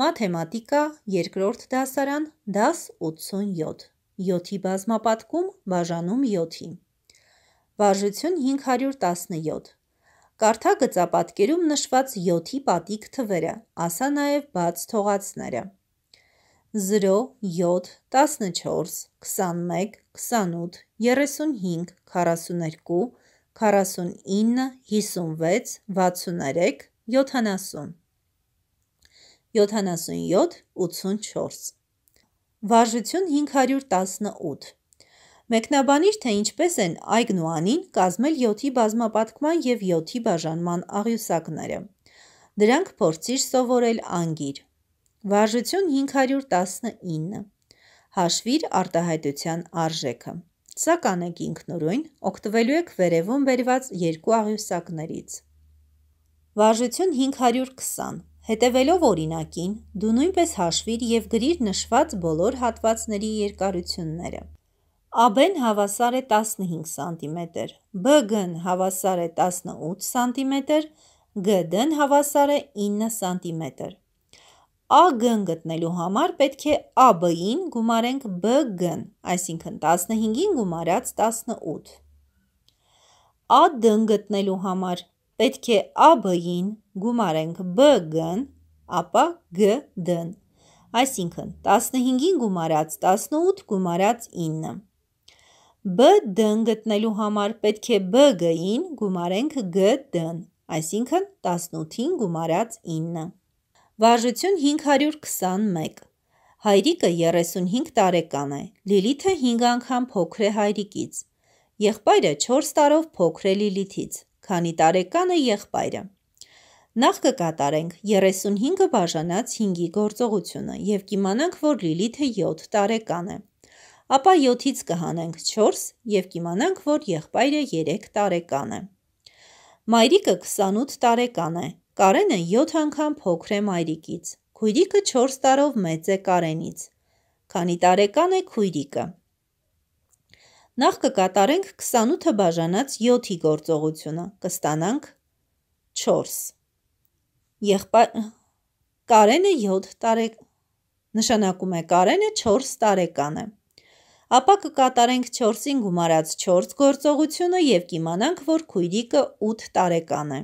մաթեմատիկա, երկրորդ դասարան, դաս 87, 7-ի բազմապատկում, բաժանում 7-ի։ Վարժություն 517, Կարթա գծապատկերում նշված 7-ի պատիկ թվերը, ասա նաև բաց թողացները։ 0, 7, 14, 21, 28, 35, 42, 49, 56, 63, 70 77-84 Վարժություն 518 Մեկնաբանիր, թե ինչպես են այգն ու անին կազմել 7-ի բազմապատկման և 7-ի բաժանման աղյուսակները։ Դրանք փորձիր սովորել անգիր։ Վարժություն 519 Հաշվիր արտահայտության արժեքը։ Սա կանեք ինքնուրույն, օգտվելու եք վերևում բերված երկու աղյուսակներից։ Վարժություն 520 Հետևելով օրինակին, դու նույնպես հաշվիր եւ գրիր նշված բոլոր հատվածների երկարությունները։ ԱԲ-ն հավասար է 15 սանտիմետր, ԲԳ-ն հավասար է 18 սանտիմետր, ԳԴ-ն հավասար է 9 սանտիմետր։ ԱԳ-ն գտնելու համար պետք է ԱԲ-ին գումարենք ԲԳ-ն, այսինքն 15-ին գումարած 18։ ԱԴ-ն գտնելու համար պետք է AB-ին գումարենք B-ն, ապա G-ն։ Այսինքն 15-ին գումարած 18 գումարած 9։ B-ն գտնելու համար պետք է B-ին գումարենք G-ն, այսինքն 18-ին գումարած 9։ Վարժություն 521 Հայրիկը 35 տարեկան է, լիլիթը 5 անգամ փոքր է հայրիկից։ Եղբայրը 4 տարով փոքր է լիլիթից քանի տարեկան է եղբայրը։ Նախ կկատարենք 35-ը բաժանած 5-ի գործողությունը եւ կիմանանք, որ Լիլիթը 7 տարեկան է։ Ապա 7-ից կհանենք 4 եւ կիմանանք, որ եղբայրը 3 տարեկան է։ Մայրիկը 28 տարեկան է։ Կարենը 7 անգամ փոքր է մայրիկից։ Քույրիկը 4 տարով մեծ է Կարենից։ Քանի տարեկան է քույրիկը։ Նախ կկատարենք 28-ը բաժանած 7-ի գործողությունը, կստանանք 4։ Եղբա Կարենը 7 տարեկ նշանակում է Կարենը 4 տարեկան է։ Ապա կկատարենք 4-ին գումարած 4 գործողությունը եւ կիմանանք, որ քույրիկը 8 տարեկան է։